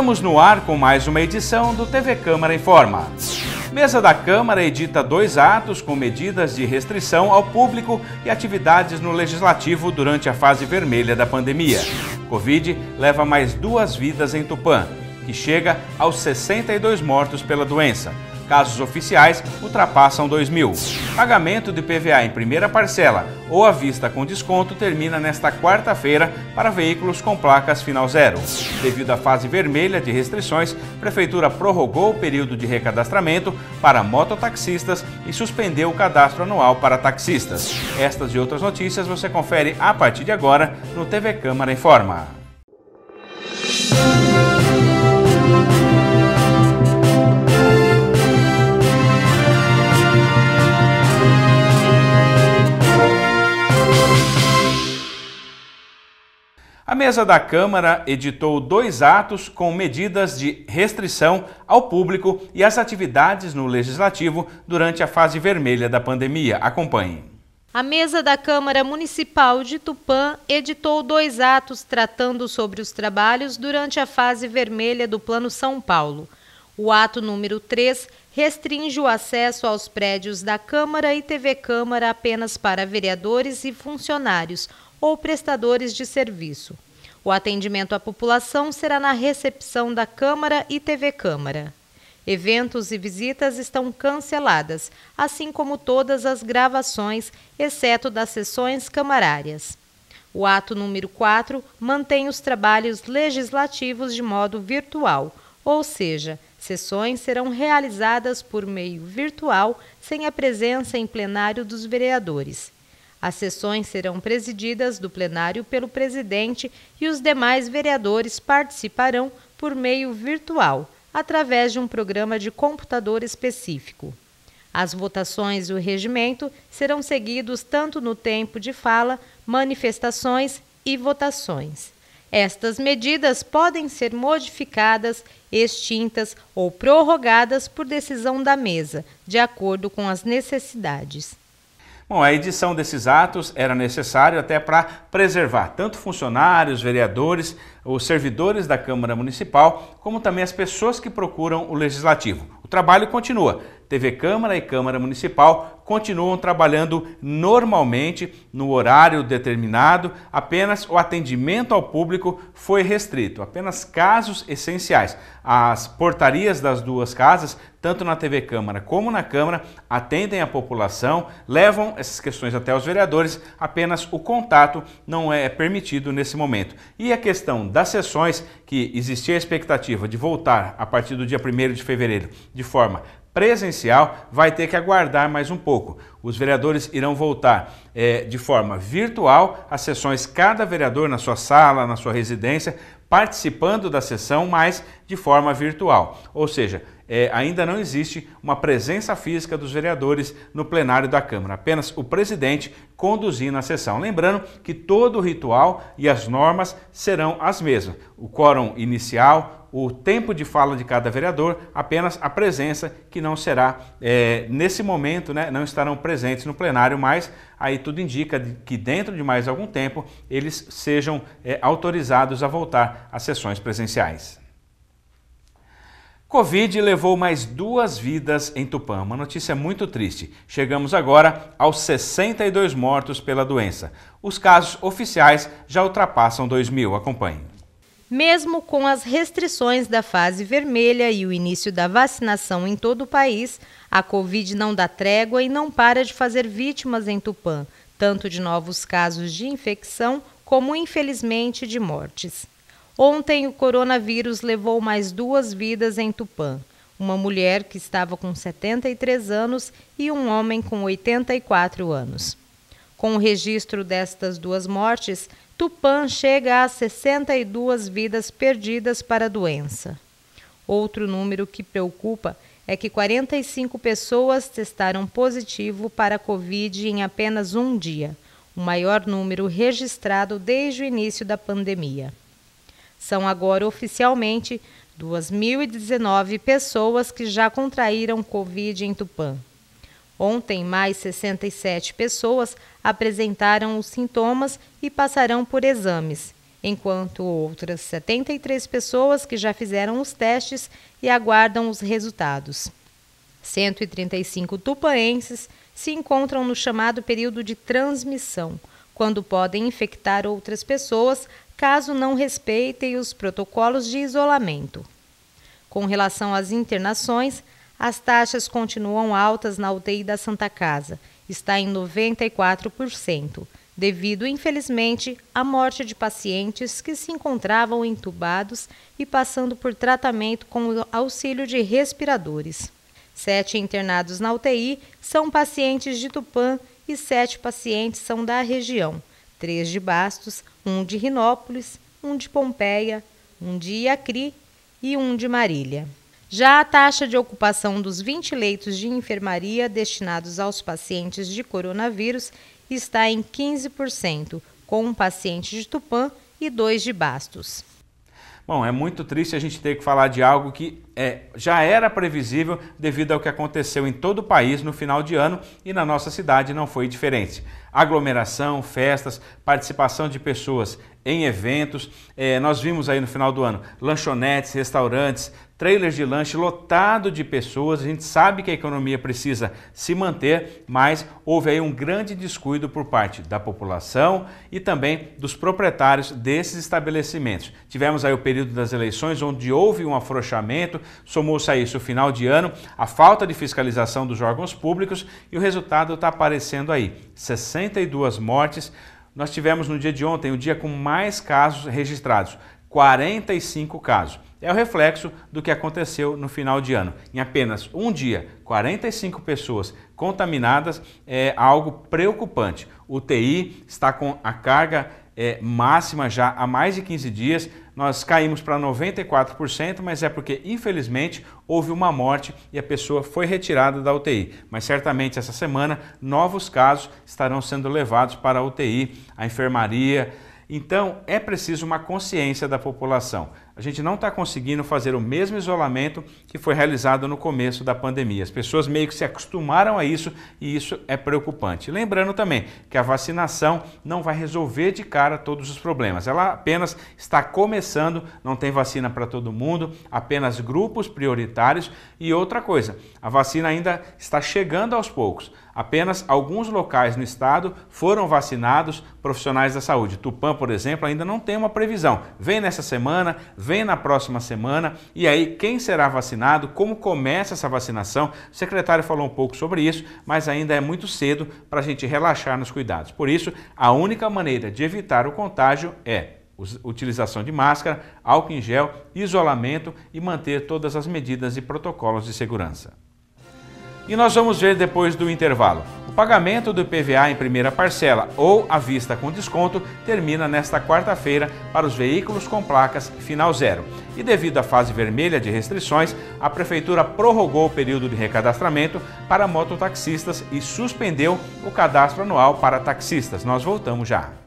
Estamos no ar com mais uma edição do TV Câmara Informa. Mesa da Câmara edita dois atos com medidas de restrição ao público e atividades no Legislativo durante a fase vermelha da pandemia. Covid leva mais duas vidas em Tupã, que chega aos 62 mortos pela doença casos oficiais ultrapassam 2 mil. Pagamento de PVA em primeira parcela ou à vista com desconto termina nesta quarta-feira para veículos com placas final zero. Devido à fase vermelha de restrições, a Prefeitura prorrogou o período de recadastramento para mototaxistas e suspendeu o cadastro anual para taxistas. Estas e outras notícias você confere a partir de agora no TV Câmara Informa. mesa da Câmara editou dois atos com medidas de restrição ao público e às atividades no Legislativo durante a fase vermelha da pandemia. Acompanhe. A mesa da Câmara Municipal de Tupã editou dois atos tratando sobre os trabalhos durante a fase vermelha do Plano São Paulo. O ato número 3 restringe o acesso aos prédios da Câmara e TV Câmara apenas para vereadores e funcionários ou prestadores de serviço. O atendimento à população será na recepção da Câmara e TV Câmara. Eventos e visitas estão canceladas, assim como todas as gravações, exceto das sessões camarárias. O ato número 4 mantém os trabalhos legislativos de modo virtual, ou seja, sessões serão realizadas por meio virtual, sem a presença em plenário dos vereadores. As sessões serão presididas do plenário pelo presidente e os demais vereadores participarão por meio virtual, através de um programa de computador específico. As votações e o regimento serão seguidos tanto no tempo de fala, manifestações e votações. Estas medidas podem ser modificadas, extintas ou prorrogadas por decisão da mesa, de acordo com as necessidades. Bom, a edição desses atos era necessária até para preservar tanto funcionários, vereadores, os servidores da Câmara Municipal, como também as pessoas que procuram o Legislativo. O trabalho continua. TV Câmara e Câmara Municipal continuam trabalhando normalmente no horário determinado, apenas o atendimento ao público foi restrito, apenas casos essenciais. As portarias das duas casas, tanto na TV Câmara como na Câmara, atendem a população, levam essas questões até os vereadores, apenas o contato não é permitido nesse momento. E a questão das sessões que existia a expectativa de voltar a partir do dia 1 de fevereiro de forma presencial, vai ter que aguardar mais um pouco. Os vereadores irão voltar é, de forma virtual às sessões, cada vereador na sua sala, na sua residência, participando da sessão, mas de forma virtual. Ou seja, é, ainda não existe uma presença física dos vereadores no plenário da Câmara, apenas o presidente conduzindo a sessão. Lembrando que todo o ritual e as normas serão as mesmas. O quórum inicial, o tempo de fala de cada vereador, apenas a presença que não será, é, nesse momento, né, não estarão presentes no plenário, mas aí tudo indica que dentro de mais algum tempo eles sejam é, autorizados a voltar às sessões presenciais. Covid levou mais duas vidas em Tupã. Uma notícia muito triste. Chegamos agora aos 62 mortos pela doença. Os casos oficiais já ultrapassam 2 mil. Acompanhe. Mesmo com as restrições da fase vermelha e o início da vacinação em todo o país, a Covid não dá trégua e não para de fazer vítimas em Tupã, tanto de novos casos de infecção como, infelizmente, de mortes. Ontem, o coronavírus levou mais duas vidas em Tupã: uma mulher que estava com 73 anos e um homem com 84 anos. Com o registro destas duas mortes, Tupã chega a 62 vidas perdidas para a doença. Outro número que preocupa é que 45 pessoas testaram positivo para a Covid em apenas um dia, o maior número registrado desde o início da pandemia. São agora oficialmente 2.019 pessoas que já contraíram Covid em Tupã. Ontem, mais 67 pessoas apresentaram os sintomas e passarão por exames, enquanto outras 73 pessoas que já fizeram os testes e aguardam os resultados. 135 tupanenses se encontram no chamado período de transmissão, quando podem infectar outras pessoas caso não respeitem os protocolos de isolamento. Com relação às internações, as taxas continuam altas na UTI da Santa Casa, está em 94%, devido, infelizmente, à morte de pacientes que se encontravam entubados e passando por tratamento com auxílio de respiradores. Sete internados na UTI são pacientes de Tupã e sete pacientes são da região três de Bastos, um de Rinópolis, um de Pompeia, um de Iacri e um de Marília. Já a taxa de ocupação dos 20 leitos de enfermaria destinados aos pacientes de coronavírus está em 15%, com um paciente de Tupã e dois de Bastos. Bom, é muito triste a gente ter que falar de algo que é, já era previsível devido ao que aconteceu em todo o país no final de ano e na nossa cidade não foi diferente. Aglomeração, festas, participação de pessoas em eventos. É, nós vimos aí no final do ano lanchonetes, restaurantes, trailers de lanche lotado de pessoas. A gente sabe que a economia precisa se manter, mas houve aí um grande descuido por parte da população e também dos proprietários desses estabelecimentos. Tivemos aí o período das eleições, onde houve um afrouxamento, Somou-se a isso o final de ano, a falta de fiscalização dos órgãos públicos e o resultado está aparecendo aí: 62 mortes. Nós tivemos no dia de ontem o dia com mais casos registrados, 45 casos. É o reflexo do que aconteceu no final de ano. Em apenas um dia, 45 pessoas contaminadas é algo preocupante. O TI está com a carga é, máxima já há mais de 15 dias. Nós caímos para 94%, mas é porque, infelizmente, houve uma morte e a pessoa foi retirada da UTI. Mas certamente essa semana novos casos estarão sendo levados para a UTI, a enfermaria. Então é preciso uma consciência da população a gente não está conseguindo fazer o mesmo isolamento que foi realizado no começo da pandemia. As pessoas meio que se acostumaram a isso e isso é preocupante. Lembrando também que a vacinação não vai resolver de cara todos os problemas. Ela apenas está começando, não tem vacina para todo mundo, apenas grupos prioritários. E outra coisa, a vacina ainda está chegando aos poucos. Apenas alguns locais no estado foram vacinados profissionais da saúde. Tupã, por exemplo, ainda não tem uma previsão. Vem nessa semana, vem vem na próxima semana e aí quem será vacinado, como começa essa vacinação. O secretário falou um pouco sobre isso, mas ainda é muito cedo para a gente relaxar nos cuidados. Por isso, a única maneira de evitar o contágio é utilização de máscara, álcool em gel, isolamento e manter todas as medidas e protocolos de segurança e nós vamos ver depois do intervalo. O pagamento do IPVA em primeira parcela ou à vista com desconto termina nesta quarta-feira para os veículos com placas final zero. E devido à fase vermelha de restrições, a Prefeitura prorrogou o período de recadastramento para mototaxistas e suspendeu o cadastro anual para taxistas. Nós voltamos já.